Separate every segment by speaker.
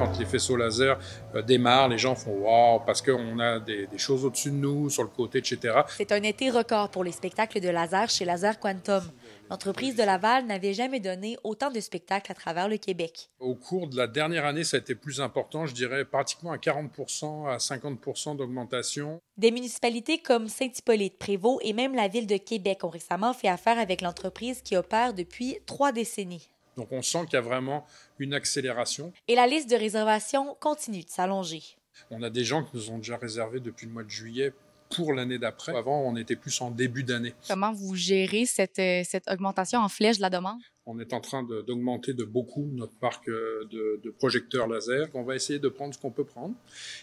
Speaker 1: quand les faisceaux laser euh, démarrent, les gens font waouh parce qu'on a des, des choses au-dessus de nous, sur le côté, etc. C'est
Speaker 2: un été record pour les spectacles de laser chez Laser Quantum. L'entreprise de Laval n'avait jamais donné autant de spectacles à travers le Québec.
Speaker 1: Au cours de la dernière année, ça a été plus important, je dirais pratiquement à 40 à 50 d'augmentation.
Speaker 2: Des municipalités comme Saint-Hippolyte, Prévost et même la ville de Québec ont récemment fait affaire avec l'entreprise qui opère depuis trois décennies.
Speaker 1: Donc on sent qu'il y a vraiment une accélération.
Speaker 2: Et la liste de réservations continue de s'allonger.
Speaker 1: On a des gens qui nous ont déjà réservé depuis le mois de juillet pour l'année d'après. Avant, on était plus en début d'année.
Speaker 2: Comment vous gérez cette, euh, augmentation en flèche de la demande?
Speaker 1: On est en train d'augmenter de, beaucoup notre parc euh, de, projecteurs laser. On va essayer de prendre ce qu'on peut prendre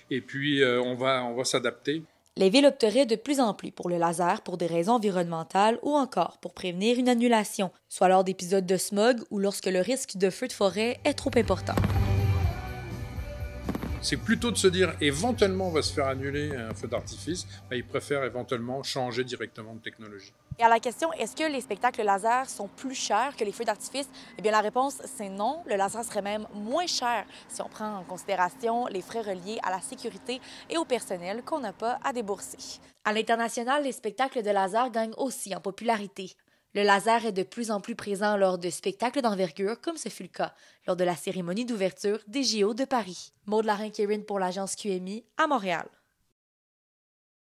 Speaker 1: et puis euh, on va, on va s'adapter.
Speaker 2: Les villes opteraient de plus en plus pour le laser pour des raisons environnementales ou encore pour prévenir une annulation, soit lors d'épisodes de smog ou lorsque le risque de feu de forêt est trop important
Speaker 1: c'est plutôt de se dire éventuellement on va se faire annuler un feu d'artifice, mais ils préfèrent éventuellement changer directement de technologie.
Speaker 2: Et à la question, est-ce que les spectacles laser sont plus chers que les feux d'artifice? Eh bien, la réponse, c'est non. Le laser serait même moins cher si on prend en considération les frais reliés à la sécurité et au personnel qu'on n'a pas à débourser. À l'international, les spectacles de laser gagnent aussi en popularité. Le laser est de plus en plus présent lors de spectacles d'envergure, comme ce fut le cas lors de la cérémonie d'ouverture des JO de Paris. Maud larin kirin pour l'agence QMI à Montréal.